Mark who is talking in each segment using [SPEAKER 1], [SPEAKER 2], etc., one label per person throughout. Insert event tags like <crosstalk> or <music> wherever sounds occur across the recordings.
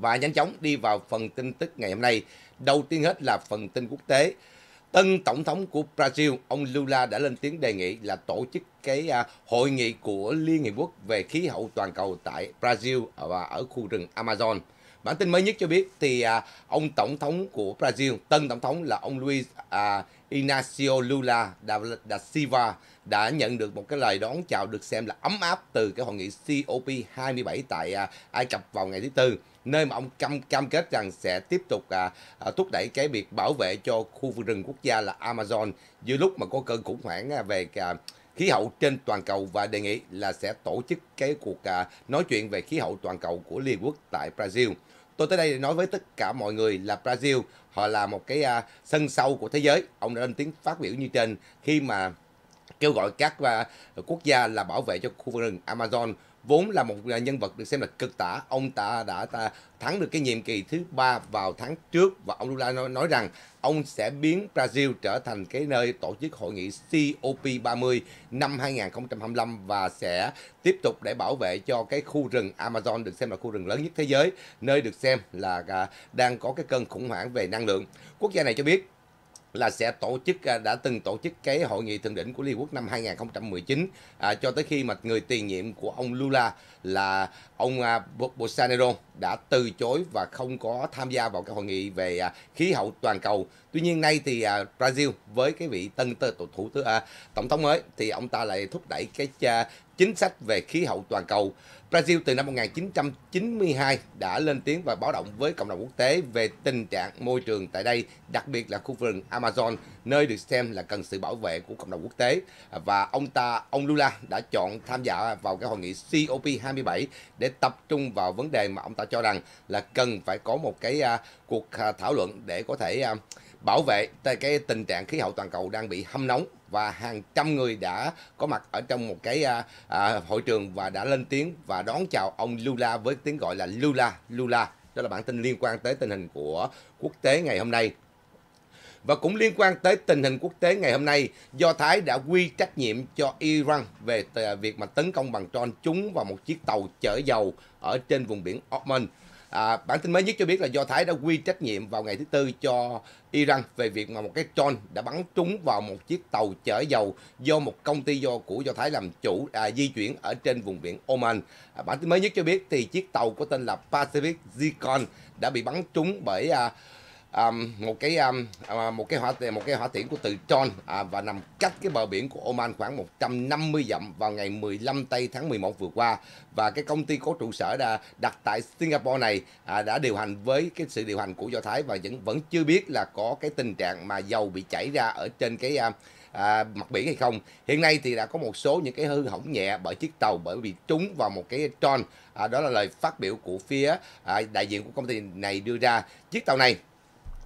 [SPEAKER 1] và nhanh chóng đi vào phần tin tức ngày hôm nay. Đầu tiên hết là phần tin quốc tế. Tân tổng thống của Brazil, ông Lula đã lên tiếng đề nghị là tổ chức cái à, hội nghị của Liên Hiệp Quốc về khí hậu toàn cầu tại Brazil và ở khu rừng Amazon. Bản tin mới nhất cho biết thì à, ông tổng thống của Brazil, tân tổng thống là ông luiz à, Inacio Lula da, da Silva đã nhận được một cái lời đón chào được xem là ấm áp từ cái hội nghị COP27 tại à, Ai Cập vào ngày thứ tư nơi mà ông cam cam kết rằng sẽ tiếp tục à, à, thúc đẩy cái việc bảo vệ cho khu vực rừng quốc gia là Amazon giữa lúc mà có cơn khủng hoảng à, về à, khí hậu trên toàn cầu và đề nghị là sẽ tổ chức cái cuộc à, nói chuyện về khí hậu toàn cầu của Liên Quốc tại Brazil. Tôi tới đây để nói với tất cả mọi người là Brazil, họ là một cái à, sân sâu của thế giới. Ông đã lên tiếng phát biểu như trên khi mà kêu gọi các à, quốc gia là bảo vệ cho khu vực rừng Amazon vốn là một nhân vật được xem là cực tả ông ta đã ta thắng được cái nhiệm kỳ thứ ba vào tháng trước và ông Lula nói, nói rằng ông sẽ biến Brazil trở thành cái nơi tổ chức hội nghị COP30 năm 2025 và sẽ tiếp tục để bảo vệ cho cái khu rừng Amazon được xem là khu rừng lớn nhất thế giới, nơi được xem là à, đang có cái cơn khủng hoảng về năng lượng. Quốc gia này cho biết là sẽ tổ chức à, đã từng tổ chức cái hội nghị thượng đỉnh của Liên Quốc năm 2019 à, cho tới khi mà người tiền nhiệm của ông Lula là ông à, Bolsonaro đã từ chối và không có tham gia vào cái hội nghị về à, khí hậu toàn cầu. Tuy nhiên nay thì Brazil với cái vị tân tơ thủ, thủ, thủ à, tổng thống mới thì ông ta lại thúc đẩy cái chính sách về khí hậu toàn cầu Brazil từ năm 1992 đã lên tiếng và báo động với cộng đồng quốc tế về tình trạng môi trường tại đây, đặc biệt là khu vườn Amazon, nơi được xem là cần sự bảo vệ của cộng đồng quốc tế. Và ông ta, ông Lula đã chọn tham gia vào cái hội nghị COP27 để tập trung vào vấn đề mà ông ta cho rằng là cần phải có một cái à, cuộc à, thảo luận để có thể à, bảo vệ cái tình trạng khí hậu toàn cầu đang bị hâm nóng và hàng trăm người đã có mặt ở trong một cái à, à, hội trường và đã lên tiếng và đón chào ông Lula với tiếng gọi là Lula Lula. Đó là bản tin liên quan tới tình hình của quốc tế ngày hôm nay. Và cũng liên quan tới tình hình quốc tế ngày hôm nay, Do Thái đã quy trách nhiệm cho Iran về việc mà tấn công bằng drone chúng vào một chiếc tàu chở dầu ở trên vùng biển Oman. À, bản tin mới nhất cho biết là Do Thái đã quy trách nhiệm vào ngày thứ Tư cho Iran về việc mà một cái drone đã bắn trúng vào một chiếc tàu chở dầu do một công ty do của Do Thái làm chủ à, di chuyển ở trên vùng biển Oman. À, bản tin mới nhất cho biết thì chiếc tàu có tên là Pacific Zircon đã bị bắn trúng bởi à, um, một cái um, à, một cái hỏa một cái hỏa tiễn của từ John à, và nằm cách cái bờ biển của Oman khoảng 150 dặm vào ngày 15 tây tháng 11 vừa qua và cái công ty có trụ sở đã đặt tại Singapore này à, đã điều hành với cái sự điều hành của Do Thái và vẫn vẫn chưa biết là có cái tình trạng mà dầu bị chảy ra ở trên cái um, à, mặt biển hay không hiện nay thì đã có một số những cái hư hỏng nhẹ bởi chiếc tàu bởi vì trúng vào một cái tròn à, đó là lời phát biểu của phía à, đại diện của công ty này đưa ra chiếc tàu này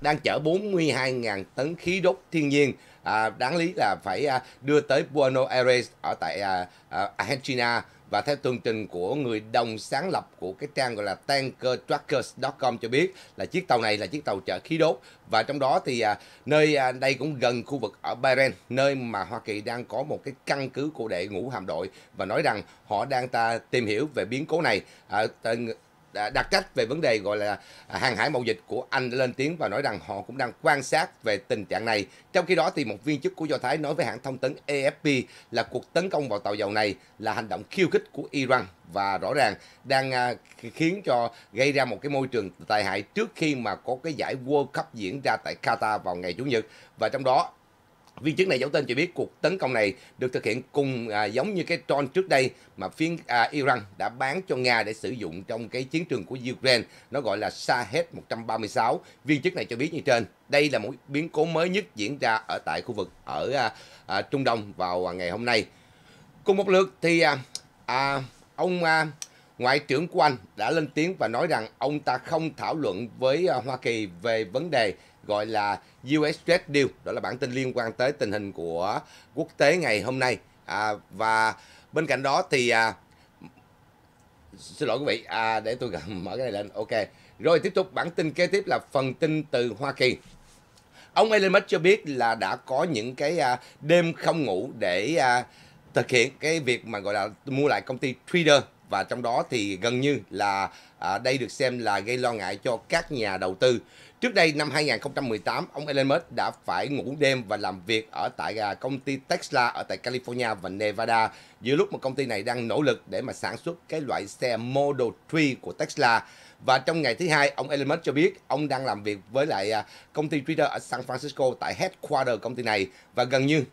[SPEAKER 1] đang chở 42.000 tấn khí đốt thiên nhiên à, đáng lý là phải à, đưa tới Buenos Aires ở tại à, à Argentina và theo tường trình của người đồng sáng lập của cái trang gọi là tankertrackers com cho biết là chiếc tàu này là chiếc tàu chở khí đốt và trong đó thì à, nơi à, đây cũng gần khu vực ở Bahrain nơi mà Hoa Kỳ đang có một cái căn cứ của đệ ngũ hạm đội và nói rằng họ đang ta tìm hiểu về biến cố này à, À, đặc trách về vấn đề gọi là à, hàng hải mậu dịch của Anh đã lên tiếng và nói rằng họ cũng đang quan sát về tình trạng này. Trong khi đó thì một viên chức của Do Thái nói với hãng thông tấn AFP là cuộc tấn công vào tàu dầu này là hành động khiêu khích của Iran và rõ ràng đang à, khiến cho gây ra một cái môi trường tai hại trước khi mà có cái giải World Cup diễn ra tại Qatar vào ngày Chủ nhật và trong đó Viên chức này giấu tên cho biết cuộc tấn công này được thực hiện cùng à, giống như cái drone trước đây mà phiên à, Iran đã bán cho Nga để sử dụng trong cái chiến trường của Ukraine. Nó gọi là Shahed 136. Viên chức này cho biết như trên. Đây là một biến cố mới nhất diễn ra ở tại khu vực ở à, à, Trung Đông vào à, ngày hôm nay. Cùng một lượt thì à, à, ông à, Ngoại trưởng của Anh đã lên tiếng và nói rằng ông ta không thảo luận với à, Hoa Kỳ về vấn đề gọi là US Trade Deal. Đó là bản tin liên quan tới tình hình của quốc tế ngày hôm nay. À, và bên cạnh đó thì à, xin lỗi quý vị, à, để tôi <laughs> mở cái này lên. Ok. Rồi tiếp tục bản tin kế tiếp là phần tin từ Hoa Kỳ. Ông Elon Musk cho biết là đã có những cái à, đêm không ngủ để à, thực hiện cái việc mà gọi là mua lại công ty Twitter và trong đó thì gần như là à, đây được xem là gây lo ngại cho các nhà đầu tư Trước đây năm 2018, ông Elon Musk đã phải ngủ đêm và làm việc ở tại à, công ty Tesla ở tại California và Nevada giữa lúc mà công ty này đang nỗ lực để mà sản xuất cái loại xe Model 3 của Tesla. Và trong ngày thứ hai, ông Elon Musk cho biết ông đang làm việc với lại à, công ty Twitter ở San Francisco tại headquarter công ty này và gần như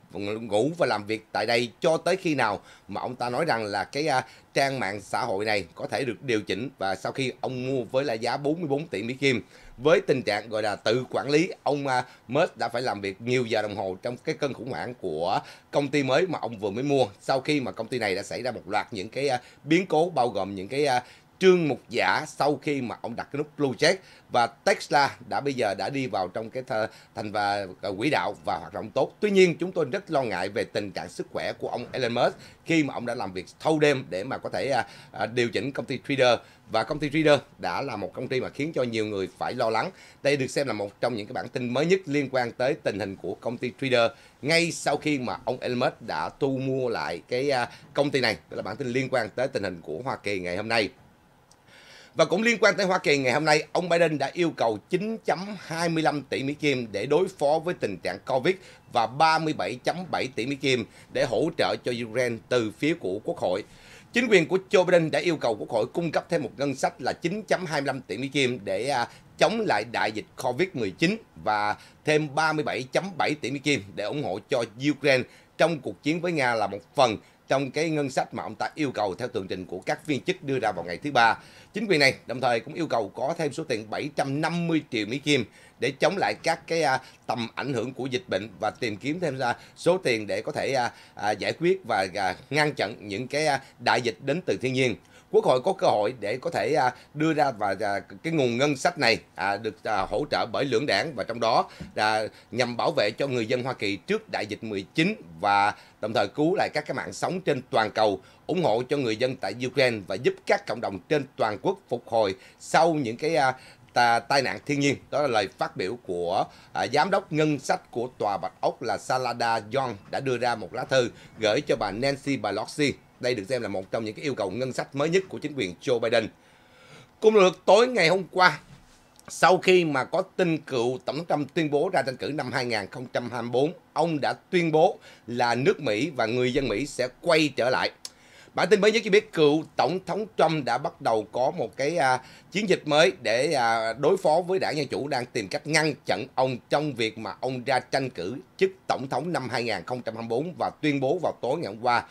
[SPEAKER 1] ngủ và làm việc tại đây cho tới khi nào mà ông ta nói rằng là cái à, trang mạng xã hội này có thể được điều chỉnh và sau khi ông mua với lại giá 44 tỷ Mỹ Kim với tình trạng gọi là tự quản lý ông à, Musk đã phải làm việc nhiều giờ đồng hồ trong cái cơn khủng hoảng của công ty mới mà ông vừa mới mua sau khi mà công ty này đã xảy ra một loạt những cái à, biến cố bao gồm những cái à, trương mục giả sau khi mà ông đặt cái nút blue check và Tesla đã bây giờ đã đi vào trong cái thờ, thành và quỹ đạo và hoạt động tốt. Tuy nhiên chúng tôi rất lo ngại về tình trạng sức khỏe của ông Elon Musk khi mà ông đã làm việc thâu đêm để mà có thể à, điều chỉnh công ty Twitter và công ty Reader đã là một công ty mà khiến cho nhiều người phải lo lắng. Đây được xem là một trong những cái bản tin mới nhất liên quan tới tình hình của công ty Reader ngay sau khi mà ông Elon Musk đã thu mua lại cái à, công ty này. Đó là bản tin liên quan tới tình hình của Hoa Kỳ ngày hôm nay. Và cũng liên quan tới Hoa Kỳ ngày hôm nay, ông Biden đã yêu cầu 9.25 tỷ Mỹ Kim để đối phó với tình trạng Covid và 37.7 tỷ Mỹ Kim để hỗ trợ cho Ukraine từ phía của Quốc hội. Chính quyền của Joe Biden đã yêu cầu Quốc hội cung cấp thêm một ngân sách là 9.25 tỷ Mỹ Kim để à, chống lại đại dịch COVID-19 và thêm 37.7 tỷ Mỹ Kim để ủng hộ cho Ukraine trong cuộc chiến với Nga là một phần trong cái ngân sách mà ông ta yêu cầu theo tường trình của các viên chức đưa ra vào ngày thứ ba. Chính quyền này đồng thời cũng yêu cầu có thêm số tiền 750 triệu Mỹ Kim để chống lại các cái à, tầm ảnh hưởng của dịch bệnh và tìm kiếm thêm ra số tiền để có thể à, à, giải quyết và ngăn chặn những cái đại dịch đến từ thiên nhiên. Quốc hội có cơ hội để có thể à, đưa ra và à, cái nguồn ngân sách này à, được hỗ trợ bởi lưỡng đảng và trong đó là nhằm bảo vệ cho người dân Hoa Kỳ trước đại dịch 19 và đồng thời cứu lại các cái mạng sống trên toàn cầu, ủng hộ cho người dân tại Ukraine và giúp các cộng đồng trên toàn quốc phục hồi sau những cái tai nạn thiên nhiên. Đó là lời phát biểu của à, giám đốc ngân sách của Tòa Bạch Ốc là Salada John đã đưa ra một lá thư gửi cho bà Nancy Pelosi đây được xem là một trong những cái yêu cầu ngân sách mới nhất của chính quyền Joe Biden. Cũng được tối ngày hôm qua, sau khi mà có tin cựu Tổng thống Trump tuyên bố ra tranh cử năm 2024, ông đã tuyên bố là nước Mỹ và người dân Mỹ sẽ quay trở lại. Bản tin mới nhất cho biết cựu Tổng thống Trump đã bắt đầu có một cái à, chiến dịch mới để à, đối phó với đảng Dân Chủ đang tìm cách ngăn chặn ông trong việc mà ông ra tranh cử chức Tổng thống năm 2024 và tuyên bố vào tối ngày hôm qua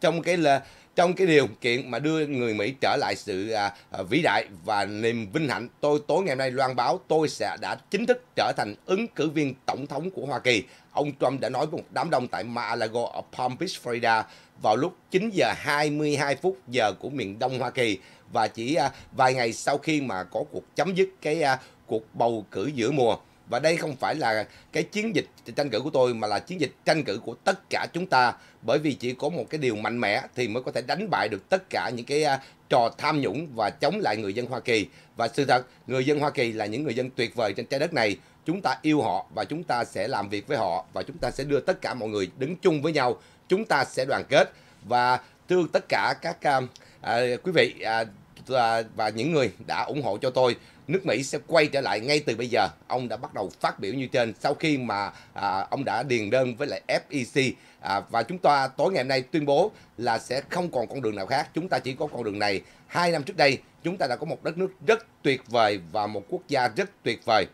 [SPEAKER 1] trong cái là trong cái điều kiện mà đưa người Mỹ trở lại sự à, à, vĩ đại và niềm vinh hạnh tôi tối ngày hôm nay loan báo tôi sẽ đã chính thức trở thành ứng cử viên tổng thống của Hoa Kỳ ông Trump đã nói với một đám đông tại Mar-a-Lago ở Palm Beach, Florida vào lúc 9 giờ 22 phút giờ của miền Đông Hoa Kỳ và chỉ à, vài ngày sau khi mà có cuộc chấm dứt cái à, cuộc bầu cử giữa mùa và đây không phải là cái chiến dịch tranh cử của tôi mà là chiến dịch tranh cử của tất cả chúng ta bởi vì chỉ có một cái điều mạnh mẽ thì mới có thể đánh bại được tất cả những cái à, trò tham nhũng và chống lại người dân Hoa Kỳ và sự thật người dân Hoa Kỳ là những người dân tuyệt vời trên trái đất này chúng ta yêu họ và chúng ta sẽ làm việc với họ và chúng ta sẽ đưa tất cả mọi người đứng chung với nhau chúng ta sẽ đoàn kết và thưa tất cả các à, à quý vị à, À, và những người đã ủng hộ cho tôi nước Mỹ sẽ quay trở lại ngay từ bây giờ. Ông đã bắt đầu phát biểu như trên sau khi mà à, ông đã điền đơn với lại FEC à, và chúng ta tối ngày hôm nay tuyên bố là sẽ không còn con đường nào khác. Chúng ta chỉ có con đường này. Hai năm trước đây chúng ta đã có một đất nước rất tuyệt vời và một quốc gia rất tuyệt vời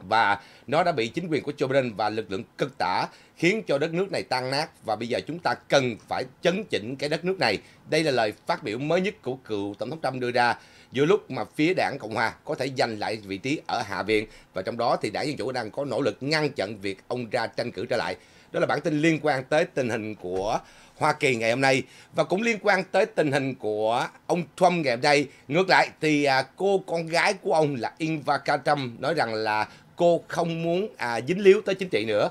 [SPEAKER 1] và nó đã bị chính quyền của Joe Biden và lực lượng cực tả khiến cho đất nước này tan nát và bây giờ chúng ta cần phải chấn chỉnh cái đất nước này. Đây là lời phát biểu mới nhất của cựu Tổng thống Trump đưa ra giữa lúc mà phía đảng Cộng Hòa có thể giành lại vị trí ở Hạ viện và trong đó thì đảng Dân Chủ đang có nỗ lực ngăn chặn việc ông ra tranh cử trở lại. Đó là bản tin liên quan tới tình hình của Hoa Kỳ ngày hôm nay và cũng liên quan tới tình hình của ông Trump ngày hôm nay. Ngược lại thì à, cô con gái của ông là Ivanka Trump nói rằng là cô không muốn à, dính líu tới chính trị nữa.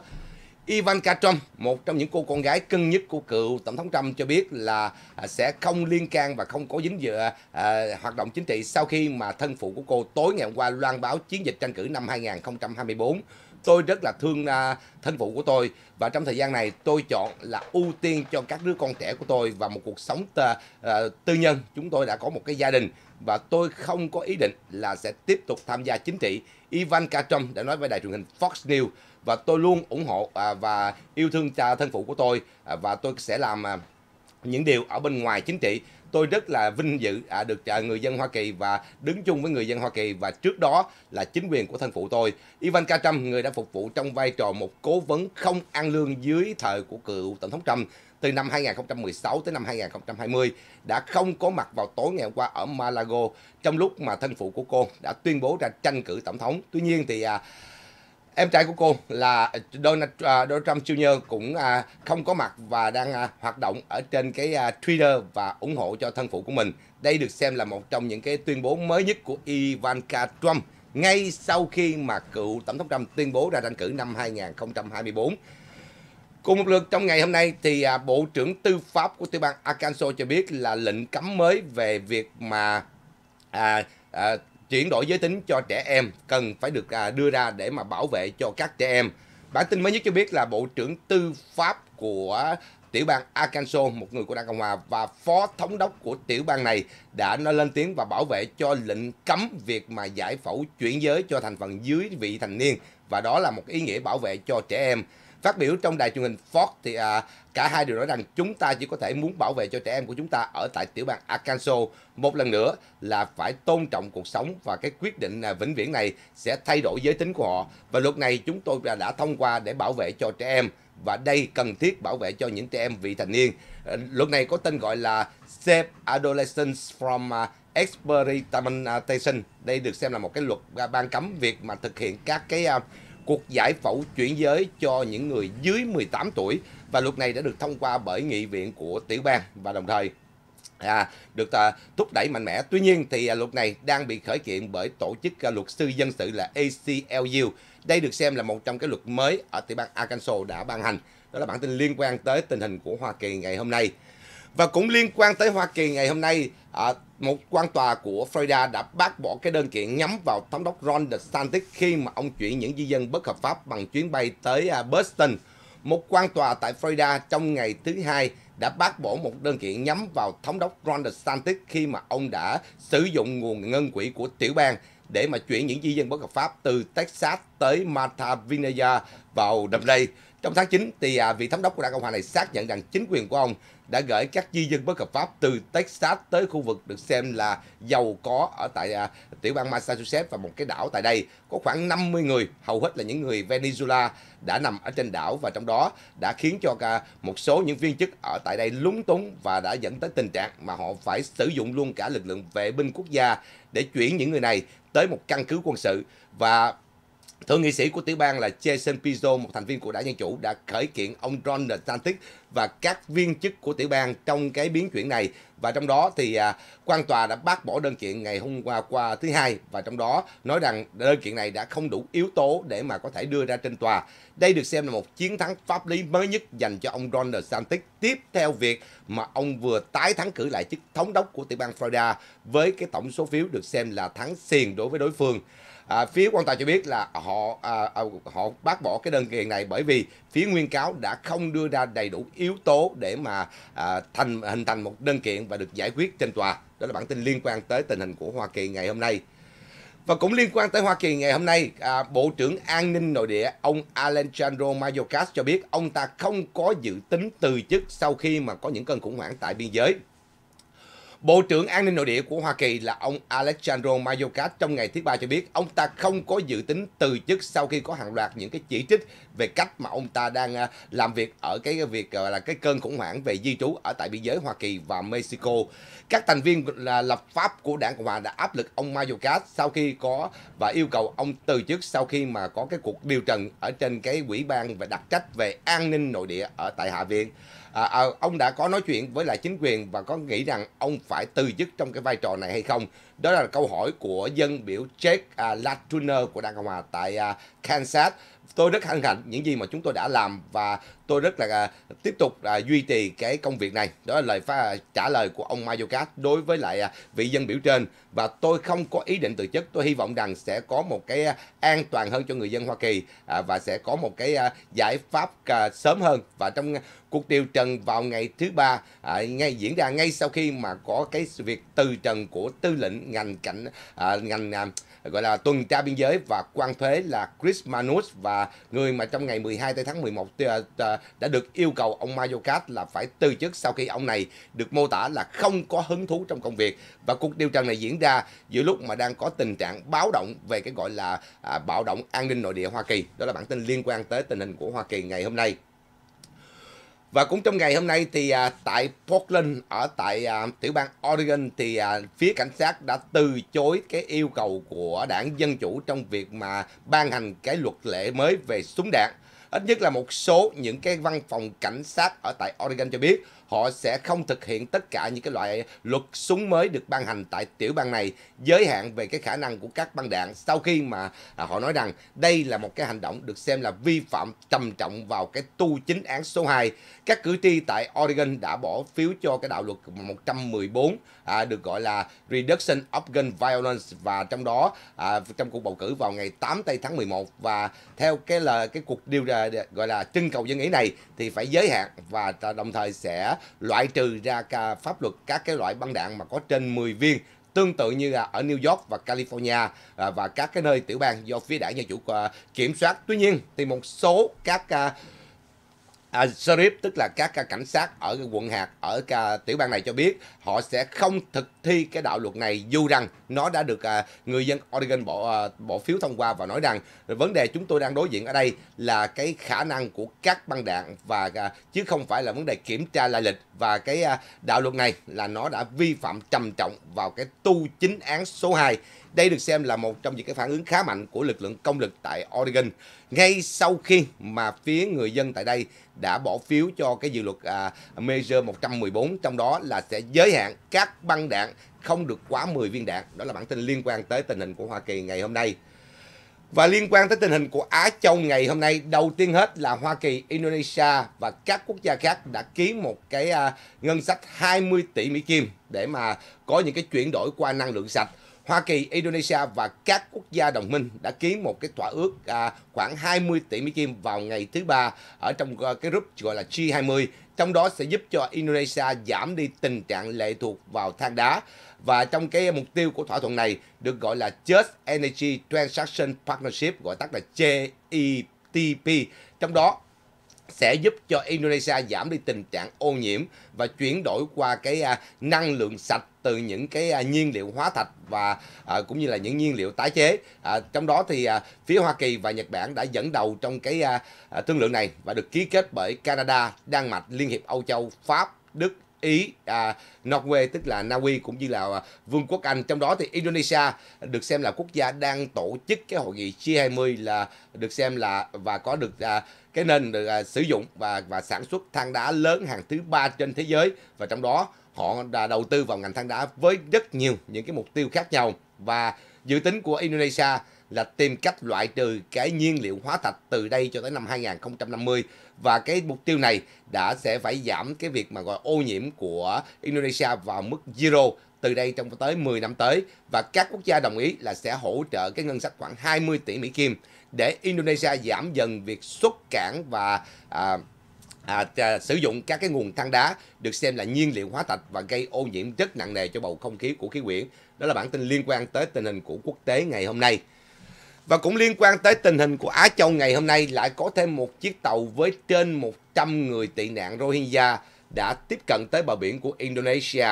[SPEAKER 1] Ivanka Trump, một trong những cô con gái cân nhất của cựu Tổng thống Trump cho biết là à, sẽ không liên can và không có dính dựa à, hoạt động chính trị sau khi mà thân phụ của cô tối ngày hôm qua loan báo chiến dịch tranh cử năm 2024. Tôi rất là thương à, thân phụ của tôi và trong thời gian này tôi chọn là ưu tiên cho các đứa con trẻ của tôi và một cuộc sống tờ, à, tư nhân. Chúng tôi đã có một cái gia đình và tôi không có ý định là sẽ tiếp tục tham gia chính trị Ivanka Trump đã nói với đài truyền hình Fox News và tôi luôn ủng hộ à, và yêu thương cha thân phụ của tôi à, và tôi sẽ làm à, những điều ở bên ngoài chính trị tôi rất là vinh dự được người dân Hoa Kỳ và đứng chung với người dân Hoa Kỳ và trước đó là chính quyền của thân phụ tôi. Ivanka Trump, người đã phục vụ trong vai trò một cố vấn không ăn lương dưới thời của cựu Tổng thống Trump, từ năm 2016 tới năm 2020 đã không có mặt vào tối ngày hôm qua ở Malago trong lúc mà thân phụ của cô đã tuyên bố ra tranh cử tổng thống. Tuy nhiên thì à, em trai của cô là Donald, uh, Donald Trump Jr cũng uh, không có mặt và đang uh, hoạt động ở trên cái uh, Twitter và ủng hộ cho thân phụ của mình. Đây được xem là một trong những cái tuyên bố mới nhất của Ivanka Trump ngay sau khi mà cựu tổng thống Trump tuyên bố ra tranh cử năm 2024 Cùng một lượt trong ngày hôm nay thì à, Bộ trưởng Tư pháp của tiểu bang Arkansas cho biết là lệnh cấm mới về việc mà à, à, chuyển đổi giới tính cho trẻ em cần phải được à, đưa ra để mà bảo vệ cho các trẻ em. Bản tin mới nhất cho biết là Bộ trưởng Tư pháp của tiểu bang Arkansas, một người của Đảng Cộng Hòa và phó thống đốc của tiểu bang này đã nói lên tiếng và bảo vệ cho lệnh cấm việc mà giải phẫu chuyển giới cho thành phần dưới vị thành niên và đó là một ý nghĩa bảo vệ cho trẻ em. Phát biểu trong đài truyền hình Fox thì à, cả hai đều nói rằng chúng ta chỉ có thể muốn bảo vệ cho trẻ em của chúng ta ở tại tiểu bang Arkansas. Một lần nữa là phải tôn trọng cuộc sống và cái quyết định à, vĩnh viễn này sẽ thay đổi giới tính của họ. Và luật này chúng tôi đã, đã thông qua để bảo vệ cho trẻ em và đây cần thiết bảo vệ cho những trẻ em vị thành niên. À, luật này có tên gọi là Save Adolescents from à, Experimentation. Đây được xem là một cái luật ban cấm việc mà thực hiện các cái uh, cuộc giải phẫu chuyển giới cho những người dưới 18 tuổi và luật này đã được thông qua bởi nghị viện của tiểu bang và đồng thời à, được à, thúc đẩy mạnh mẽ. Tuy nhiên thì à, luật này đang bị khởi kiện bởi tổ chức à, luật sư dân sự là ACLU. Đây được xem là một trong các luật mới ở tiểu bang Arkansas đã ban hành. Đó là bản tin liên quan tới tình hình của Hoa Kỳ ngày hôm nay. Và cũng liên quan tới Hoa Kỳ ngày hôm nay, à, một quan tòa của Florida đã bác bỏ cái đơn kiện nhắm vào thống đốc Ron DeSantis khi mà ông chuyển những di dân bất hợp pháp bằng chuyến bay tới à, Boston. Một quan tòa tại Florida trong ngày thứ hai đã bác bỏ một đơn kiện nhắm vào thống đốc Ron DeSantis khi mà ông đã sử dụng nguồn ngân quỹ của tiểu bang để mà chuyển những di dân bất hợp pháp từ Texas tới Martha Vinaya vào đầm đây. Trong tháng 9 thì à, vị thống đốc của đảng Cộng hòa này xác nhận rằng chính quyền của ông đã gửi các di dân bất hợp pháp từ Texas tới khu vực được xem là giàu có ở tại à, tiểu bang Massachusetts và một cái đảo tại đây. Có khoảng 50 người, hầu hết là những người Venezuela đã nằm ở trên đảo và trong đó đã khiến cho cả một số những viên chức ở tại đây lúng túng và đã dẫn tới tình trạng mà họ phải sử dụng luôn cả lực lượng vệ binh quốc gia để chuyển những người này tới một căn cứ quân sự và Thượng nghị sĩ của tiểu bang là Jason Pizzo, một thành viên của đảng Dân Chủ, đã khởi kiện ông Ron DeSantis và các viên chức của tiểu bang trong cái biến chuyển này. Và trong đó thì à, quan tòa đã bác bỏ đơn kiện ngày hôm qua qua thứ hai và trong đó nói rằng đơn kiện này đã không đủ yếu tố để mà có thể đưa ra trên tòa. Đây được xem là một chiến thắng pháp lý mới nhất dành cho ông Ron DeSantis tiếp theo việc mà ông vừa tái thắng cử lại chức thống đốc của tiểu bang Florida với cái tổng số phiếu được xem là thắng xiền đối với đối phương à, phía quan tài cho biết là họ à, à, họ bác bỏ cái đơn kiện này bởi vì phía nguyên cáo đã không đưa ra đầy đủ yếu tố để mà à, thành hình thành một đơn kiện và được giải quyết trên tòa đó là bản tin liên quan tới tình hình của Hoa Kỳ ngày hôm nay và cũng liên quan tới Hoa Kỳ ngày hôm nay, à, Bộ trưởng An ninh Nội địa ông Alejandro Mayorkas cho biết ông ta không có dự tính từ chức sau khi mà có những cơn khủng hoảng tại biên giới. Bộ trưởng An ninh Nội địa của Hoa Kỳ là ông Alexandro Mayorkas trong ngày thứ Ba cho biết ông ta không có dự tính từ chức sau khi có hàng loạt những cái chỉ trích về cách mà ông ta đang à, làm việc ở cái việc là cái cơn khủng hoảng về di trú ở tại biên giới Hoa Kỳ và Mexico. Các thành viên là lập pháp của Đảng Cộng hòa đã áp lực ông Mayorkas sau khi có và yêu cầu ông từ chức sau khi mà có cái cuộc điều trần ở trên cái ủy ban và đặc trách về an ninh nội địa ở tại Hạ viện. À, à, ông đã có nói chuyện với lại chính quyền và có nghĩ rằng ông phải từ chức trong cái vai trò này hay không? Đó là câu hỏi của dân biểu Jake à, Latruner của Đảng Cộng Hòa tại à, Kansas tôi rất hân hạnh những gì mà chúng tôi đã làm và tôi rất là uh, tiếp tục uh, duy trì cái công việc này đó là lời phá, uh, à, trả lời của ông Mayokas đối với lại uh, vị dân biểu trên và tôi không có ý định từ chức tôi hy vọng rằng sẽ có một cái uh, an toàn hơn cho người dân Hoa Kỳ uh, và sẽ có một cái uh, giải pháp uh, sớm hơn và trong cuộc điều trần vào ngày thứ ba à, ngay diễn ra ngay sau khi mà có cái việc từ trần của tư lệnh ngành cảnh à, ngành à, gọi là tuần tra biên giới và quan thuế là Chris Manus và người mà trong ngày 12 tới tháng 11 ờ, ờ, đã được yêu cầu ông Mayokas là phải từ chức sau khi ông này được mô tả là không có hứng thú trong công việc và cuộc điều tra này diễn ra giữa lúc mà đang có tình trạng báo động về cái gọi là à, bạo động an ninh nội địa Hoa Kỳ. Đó là bản tin liên quan tới tình hình của Hoa Kỳ ngày hôm nay. Và cũng trong ngày hôm nay thì à, tại Portland ở tại à, tiểu bang Oregon thì à, phía cảnh sát đã từ chối cái yêu cầu của đảng Dân Chủ trong việc mà ban hành cái luật lệ mới về súng đạn. Ít nhất là một số những cái văn phòng cảnh sát ở tại Oregon cho biết họ sẽ không thực hiện tất cả những cái loại luật súng mới được ban hành tại tiểu bang này giới hạn về cái khả năng của các băng đạn sau khi mà à, họ nói rằng đây là một cái hành động được xem là vi phạm trầm trọng vào cái tu chính án số 2. Các cử tri tại Oregon đã bỏ phiếu cho cái đạo luật 114 à, được gọi là Reduction of Gun Violence và trong đó à, trong cuộc bầu cử vào ngày 8 tây tháng 11 và theo cái là cái cuộc điều gọi là trưng cầu dân ý này thì phải giới hạn và đồng thời sẽ loại trừ ra pháp luật các cái loại băng đạn mà có trên 10 viên tương tự như là ở New York và California à, và các cái nơi tiểu bang do phía đảng Dân chủ à, kiểm soát. Tuy nhiên thì một số các à, à, sheriff tức là các cảnh sát ở quận hạt ở tiểu bang này cho biết họ sẽ không thực thi cái đạo luật này dù rằng nó đã được à, người dân Oregon bỏ à, bỏ phiếu thông qua và nói rằng vấn đề chúng tôi đang đối diện ở đây là cái khả năng của các băng đạn và à, chứ không phải là vấn đề kiểm tra lai lịch và cái đạo luật này là nó đã vi phạm trầm trọng vào cái tu chính án số 2 đây được xem là một trong những cái phản ứng khá mạnh của lực lượng công lực tại Oregon ngay sau khi mà phía người dân tại đây đã bỏ phiếu cho cái dự luật à, Measure 114 trong đó là sẽ giới hạn các băng đạn không được quá 10 viên đạn. Đó là bản tin liên quan tới tình hình của Hoa Kỳ ngày hôm nay. Và liên quan tới tình hình của Á Châu ngày hôm nay, đầu tiên hết là Hoa Kỳ, Indonesia và các quốc gia khác đã ký một cái à, ngân sách 20 tỷ Mỹ Kim để mà có những cái chuyển đổi qua năng lượng sạch. Hoa Kỳ, Indonesia và các quốc gia đồng minh đã ký một cái thỏa ước à, khoảng 20 tỷ Mỹ Kim vào ngày thứ ba ở trong ờ, cái group gọi là G20 trong đó sẽ giúp cho Indonesia giảm đi tình trạng lệ thuộc vào than đá và trong cái mục tiêu của thỏa thuận này được gọi là Just Energy Transaction Partnership gọi tắt là JETP trong đó sẽ giúp cho Indonesia giảm đi tình trạng ô nhiễm và chuyển đổi qua cái à, năng lượng sạch từ những cái à, nhiên liệu hóa thạch và à, cũng như là những nhiên liệu tái chế. trong đó thì phía Hoa Kỳ và Nhật Bản đã dẫn đầu trong cái thương lượng này và được ký kết bởi Canada, Đan Mạch, Liên hiệp Âu Châu, Pháp, Đức, Ý, à, Norway tức là Na Uy cũng như là à, Vương quốc Anh. Trong đó thì Indonesia được xem là quốc gia đang tổ chức cái hội nghị G20 là được xem là và có được à, cái nền được, à, sử dụng và và sản xuất than đá lớn hàng thứ ba trên thế giới và trong đó họ đã đầu tư vào ngành than đá với rất nhiều những cái mục tiêu khác nhau và dự tính của Indonesia là tìm cách loại trừ cái nhiên liệu hóa thạch từ đây cho tới năm 2050 và cái mục tiêu này đã sẽ phải giảm cái việc mà gọi ô nhiễm của Indonesia vào mức zero từ đây trong tới 10 năm tới và các quốc gia đồng ý là sẽ hỗ trợ cái ngân sách khoảng 20 tỷ Mỹ Kim để Indonesia giảm dần việc xuất cảng và à, à, à, sử dụng các cái nguồn than đá được xem là nhiên liệu hóa thạch và gây ô nhiễm rất nặng nề cho bầu không khí của khí quyển. Đó là bản tin liên quan tới tình hình của quốc tế ngày hôm nay. Và cũng liên quan tới tình hình của Á Châu ngày hôm nay lại có thêm một chiếc tàu với trên 100 người tị nạn Rohingya đã tiếp cận tới bờ biển của Indonesia.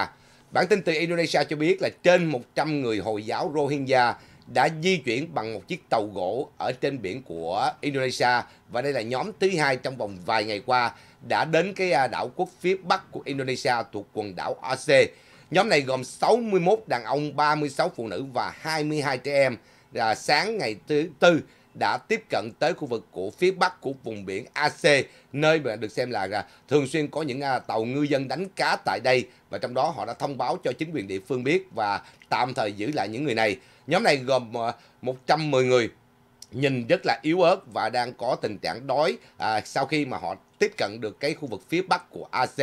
[SPEAKER 1] Bản tin từ Indonesia cho biết là trên 100 người Hồi giáo Rohingya đã di chuyển bằng một chiếc tàu gỗ ở trên biển của Indonesia và đây là nhóm thứ hai trong vòng vài ngày qua đã đến cái à, đảo quốc phía bắc của Indonesia thuộc quần đảo AC. Nhóm này gồm 61 đàn ông, 36 phụ nữ và 22 trẻ em à, sáng ngày thứ tư đã tiếp cận tới khu vực của phía bắc của vùng biển AC nơi mà được xem là à, thường xuyên có những à, tàu ngư dân đánh cá tại đây và trong đó họ đã thông báo cho chính quyền địa phương biết và tạm thời giữ lại những người này. Nhóm này gồm à, 110 người nhìn rất là yếu ớt và đang có tình trạng đói à, sau khi mà họ tiếp cận được cái khu vực phía bắc của AC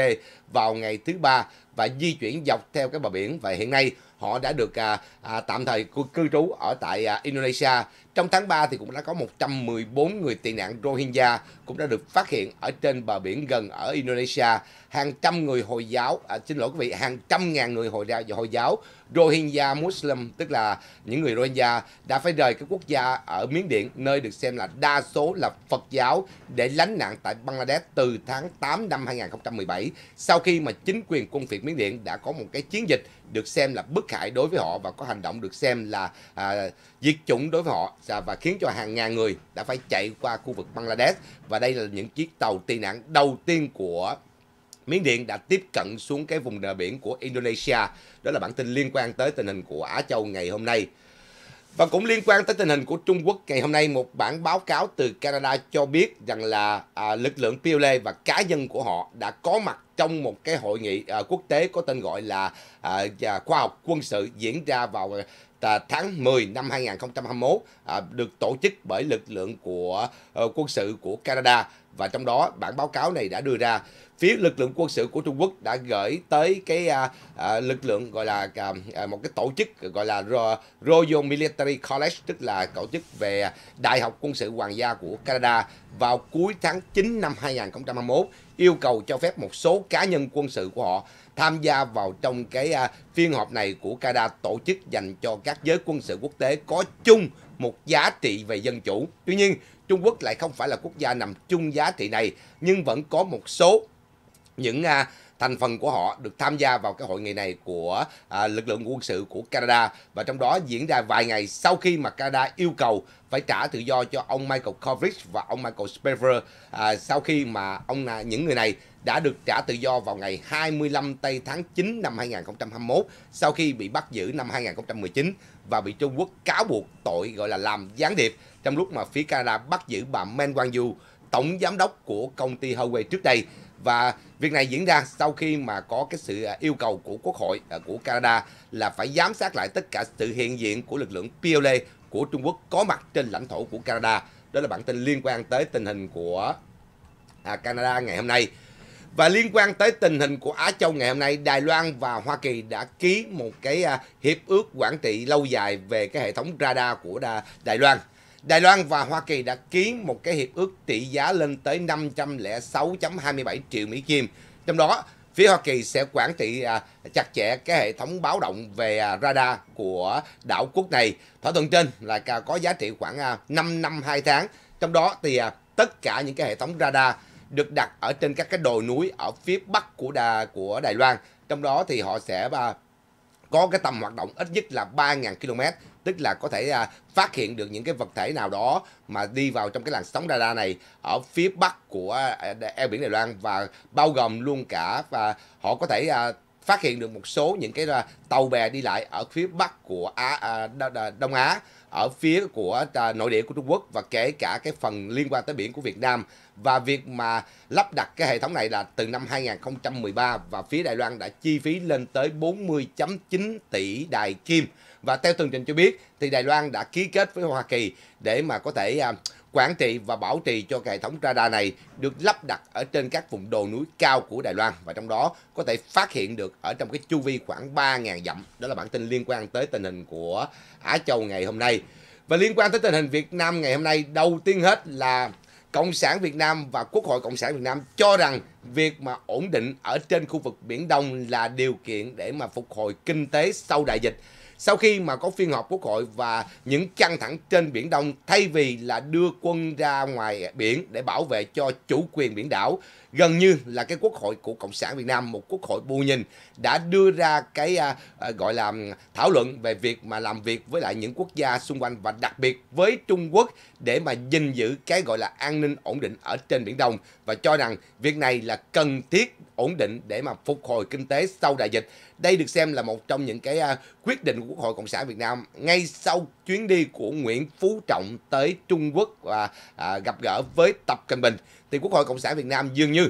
[SPEAKER 1] vào ngày thứ ba và di chuyển dọc theo cái bờ biển và hiện nay họ đã được à, à, tạm thời cư trú ở tại à, Indonesia. Trong tháng 3 thì cũng đã có 114 người tị nạn Rohingya cũng đã được phát hiện ở trên bờ biển gần ở Indonesia. Hàng trăm người Hồi giáo, à, xin lỗi quý vị, hàng trăm ngàn người Hồi giáo, Hồi giáo Rohingya Muslim, tức là những người Rohingya đã phải rời các quốc gia ở Miến Điện, nơi được xem là đa số là Phật giáo để lánh nạn tại Bangladesh từ tháng 8 năm 2017 sau khi mà chính quyền quân phiệt Miến Điện đã có một cái chiến dịch được xem là bức hại đối với họ và có hành động được xem là à, diệt chủng đối với họ à, và khiến cho hàng ngàn người đã phải chạy qua khu vực Bangladesh và đây là những chiếc tàu tị nạn đầu tiên của Miến Điện đã tiếp cận xuống cái vùng bờ biển của Indonesia. Đó là bản tin liên quan tới tình hình của Á Châu ngày hôm nay. Và cũng liên quan tới tình hình của Trung Quốc ngày hôm nay một bản báo cáo từ Canada cho biết rằng là à, lực lượng PLA và cá nhân của họ đã có mặt trong một cái hội nghị à, quốc tế có tên gọi là à, khoa học quân sự diễn ra vào À, tháng 10 năm 2021 à, được tổ chức bởi lực lượng của ờ, quân sự của Canada và trong đó bản báo cáo này đã đưa ra phía lực lượng quân sự của Trung Quốc đã gửi tới cái à, à, lực lượng gọi là à, à một cái tổ chức gọi là Royal Military College tức là tổ chức về Đại học quân sự hoàng gia của Canada vào cuối tháng 9 năm 2021 yêu cầu cho phép một số cá nhân quân sự của họ tham gia vào trong cái à, phiên họp này của Canada tổ chức dành cho các giới quân sự quốc tế có chung một giá trị về dân chủ. Tuy nhiên, Trung Quốc lại không phải là quốc gia nằm chung giá trị này, nhưng vẫn có một số những à, thành phần của họ được tham gia vào cái hội nghị này của à, lực lượng quân sự của Canada và trong đó diễn ra vài ngày sau khi mà Canada yêu cầu phải trả tự do cho ông Michael Kovrig và ông Michael Spavor à, sau khi mà ông à, những người này đã được trả tự do vào ngày 25 tây tháng 9 năm 2021 sau khi bị bắt giữ năm 2019 và bị Trung Quốc cáo buộc tội gọi là làm gián điệp trong lúc mà phía Canada bắt giữ bà Men Wang Yu, tổng giám đốc của công ty Huawei trước đây và việc này diễn ra sau khi mà có cái sự à, yêu cầu của Quốc hội à, của Canada là phải giám sát lại tất cả sự hiện diện của lực lượng PLA của Trung Quốc có mặt trên lãnh thổ của Canada. Đó là bản tin liên quan tới tình hình của à, Canada ngày hôm nay. Và liên quan tới tình hình của Á Châu ngày hôm nay, Đài Loan và Hoa Kỳ đã ký một cái à, hiệp ước quản trị lâu dài về cái hệ thống radar của Đài Loan. Đài Loan và Hoa Kỳ đã ký một cái hiệp ước trị giá lên tới 506.27 triệu Mỹ Kim. Trong đó, phía Hoa Kỳ sẽ quản trị à, chặt chẽ cái hệ thống báo động về à, radar của đảo quốc này. Thỏa thuận trên là có giá trị khoảng à, 5 năm 2 tháng. Trong đó thì tất cả những cái hệ thống radar được đặt ở trên các cái đồi núi ở phía bắc của Đà của Đài Loan. Trong đó thì họ sẽ và có cái tầm hoạt động ít nhất là 3.000 km tức là có thể à, phát hiện được những cái vật thể nào đó mà đi vào trong cái làn sóng radar này ở phía bắc của à, eo biển Đài Loan và bao gồm luôn cả và họ có thể à, phát hiện được một số những cái à, tàu bè đi lại ở phía bắc của Á, à, Đông Á ở phía của à, nội địa của Trung Quốc và kể cả cái phần liên quan tới biển của Việt Nam và việc mà lắp đặt cái hệ thống này là từ năm 2013 và phía Đài Loan đã chi phí lên tới 40.9 tỷ đài kim và theo tường trình cho biết thì Đài Loan đã ký kết với Hoa Kỳ để mà có thể à, quản trị và bảo trì cho hệ thống radar này được lắp đặt ở trên các vùng đồi núi cao của Đài Loan và trong đó có thể phát hiện được ở trong cái chu vi khoảng 3.000 dặm. Đó là bản tin liên quan tới tình hình của Á Châu ngày hôm nay. Và liên quan tới tình hình Việt Nam ngày hôm nay, đầu tiên hết là Cộng sản Việt Nam và Quốc hội Cộng sản Việt Nam cho rằng việc mà ổn định ở trên khu vực Biển Đông là điều kiện để mà phục hồi kinh tế sau đại dịch sau khi mà có phiên họp quốc hội và những căng thẳng trên Biển Đông thay vì là đưa quân ra ngoài biển để bảo vệ cho chủ quyền biển đảo gần như là cái quốc hội của cộng sản việt nam một quốc hội bù nhìn đã đưa ra cái à, à, gọi là thảo luận về việc mà làm việc với lại những quốc gia xung quanh và đặc biệt với trung quốc để mà gìn giữ cái gọi là an ninh ổn định ở trên biển đông và cho rằng việc này là cần thiết ổn định để mà phục hồi kinh tế sau đại dịch đây được xem là một trong những cái à, quyết định Quốc hội Cộng sản Việt Nam ngay sau chuyến đi của Nguyễn Phú Trọng tới Trung Quốc và à, gặp gỡ với Tập Cận Bình thì Quốc hội Cộng sản Việt Nam dường như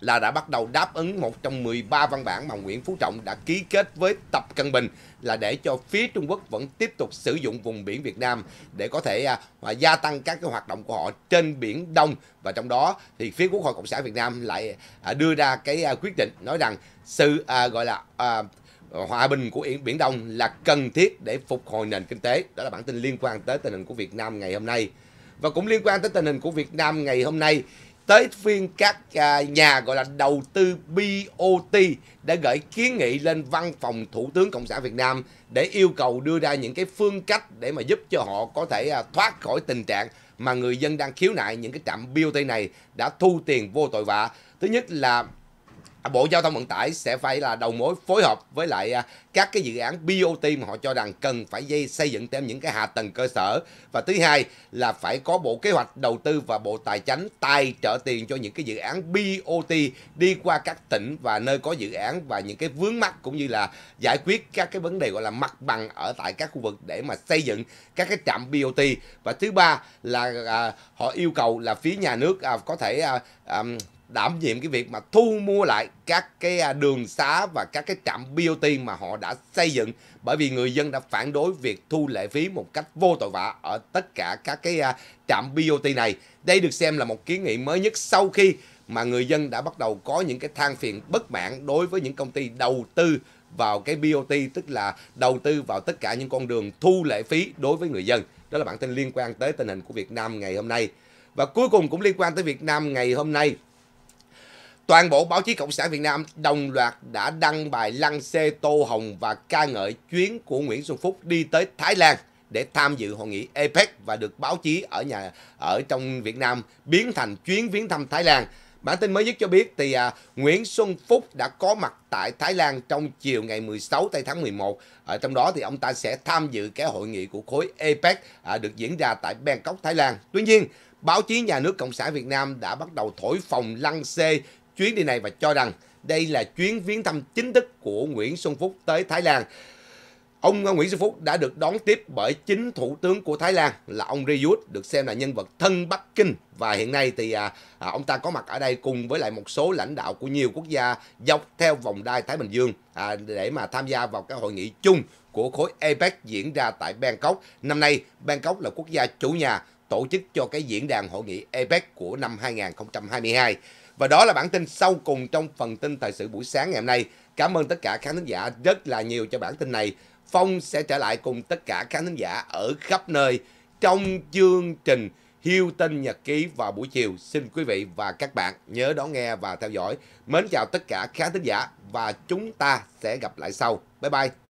[SPEAKER 1] là đã bắt đầu đáp ứng một trong 13 văn bản mà Nguyễn Phú Trọng đã ký kết với Tập Cận Bình là để cho phía Trung Quốc vẫn tiếp tục sử dụng vùng biển Việt Nam để có thể à, gia tăng các cái hoạt động của họ trên biển Đông và trong đó thì phía Quốc hội Cộng sản Việt Nam lại à, đưa ra cái à, quyết định nói rằng sự à, gọi là à, Ờ, hòa bình của Biển Đông là cần thiết để phục hồi nền kinh tế. Đó là bản tin liên quan tới tình hình của Việt Nam ngày hôm nay. Và cũng liên quan tới tình hình của Việt Nam ngày hôm nay, tới phiên các à, nhà gọi là đầu tư BOT đã gửi kiến nghị lên văn phòng Thủ tướng Cộng sản Việt Nam để yêu cầu đưa ra những cái phương cách để mà giúp cho họ có thể à, thoát khỏi tình trạng mà người dân đang khiếu nại những cái trạm BOT này đã thu tiền vô tội vạ. Thứ nhất là À, bộ Giao thông Vận tải sẽ phải là đầu mối phối hợp với lại à, các cái dự án BOT mà họ cho rằng cần phải xây dựng thêm những cái hạ tầng cơ sở và thứ hai là phải có bộ kế hoạch đầu tư và bộ tài chính tài trợ tiền cho những cái dự án BOT đi qua các tỉnh và nơi có dự án và những cái vướng mắc cũng như là giải quyết các cái vấn đề gọi là mặt bằng ở tại các khu vực để mà xây dựng các cái trạm BOT và thứ ba là à, họ yêu cầu là phía nhà nước à, có thể à, à, đảm nhiệm cái việc mà thu mua lại các cái à, đường xá và các cái trạm BOT mà họ đã xây dựng bởi vì người dân đã phản đối việc thu lệ phí một cách vô tội vạ ở tất cả các cái à, trạm BOT này. Đây được xem là một kiến nghị mới nhất sau khi mà người dân đã bắt đầu có những cái than phiền bất mãn đối với những công ty đầu tư vào cái BOT tức là đầu tư vào tất cả những con đường thu lệ phí đối với người dân. Đó là bản tin liên quan tới tình hình của Việt Nam ngày hôm nay. Và cuối cùng cũng liên quan tới Việt Nam ngày hôm nay Toàn bộ báo chí Cộng sản Việt Nam đồng loạt đã đăng bài lăng xê Tô Hồng và ca ngợi chuyến của Nguyễn Xuân Phúc đi tới Thái Lan để tham dự hội nghị APEC và được báo chí ở nhà ở trong Việt Nam biến thành chuyến viếng thăm Thái Lan. Bản tin mới nhất cho biết thì à, Nguyễn Xuân Phúc đã có mặt tại Thái Lan trong chiều ngày 16 tây tháng 11. Ở trong đó thì ông ta sẽ tham dự cái hội nghị của khối APEC à, được diễn ra tại Bangkok, Thái Lan. Tuy nhiên, báo chí nhà nước Cộng sản Việt Nam đã bắt đầu thổi phồng lăng xê chuyến đi này và cho rằng đây là chuyến viếng thăm chính thức của Nguyễn Xuân Phúc tới Thái Lan. Ông Nguyễn Xuân Phúc đã được đón tiếp bởi chính thủ tướng của Thái Lan là ông Prayut được xem là nhân vật thân Bắc Kinh và hiện nay thì à, à, ông ta có mặt ở đây cùng với lại một số lãnh đạo của nhiều quốc gia dọc theo vòng đai Thái Bình Dương à, để mà tham gia vào cái hội nghị chung của khối APEC diễn ra tại Bangkok. Năm nay Bangkok là quốc gia chủ nhà tổ chức cho cái diễn đàn hội nghị APEC của năm 2022. Và đó là bản tin sau cùng trong phần tin thời sự buổi sáng ngày hôm nay. Cảm ơn tất cả khán thính giả rất là nhiều cho bản tin này. Phong sẽ trở lại cùng tất cả khán thính giả ở khắp nơi trong chương trình Hiêu tin nhật ký vào buổi chiều. Xin quý vị và các bạn nhớ đón nghe và theo dõi. Mến chào tất cả khán thính giả và chúng ta sẽ gặp lại sau. Bye bye.